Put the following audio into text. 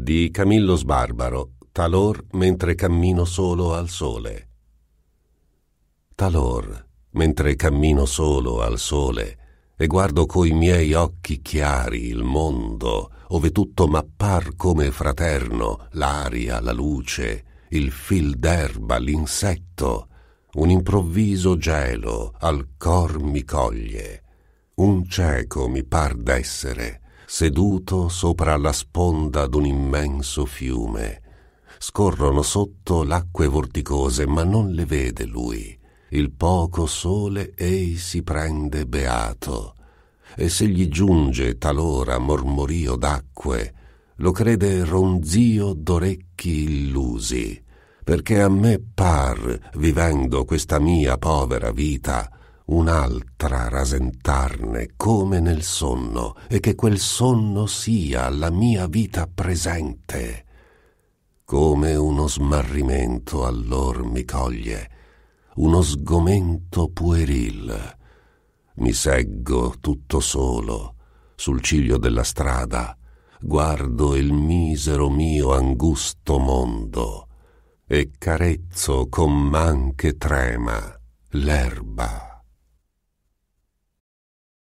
di Camillo Sbarbaro, Talor mentre cammino solo al sole. Talor mentre cammino solo al sole e guardo coi miei occhi chiari il mondo, ove tutto m'appar come fraterno, l'aria, la luce, il fil d'erba, l'insetto, un improvviso gelo al cor mi coglie, un cieco mi par d'essere, seduto sopra la sponda d'un immenso fiume. Scorrono sotto l'acque vorticose, ma non le vede lui. Il poco sole ei si prende beato. E se gli giunge talora mormorio d'acque, lo crede ronzio d'orecchi illusi, perché a me par, vivendo questa mia povera vita, un'altra rasentarne come nel sonno e che quel sonno sia la mia vita presente. Come uno smarrimento allor mi coglie, uno sgomento pueril. Mi seggo tutto solo sul ciglio della strada, guardo il misero mio angusto mondo e carezzo con man che trema l'erba.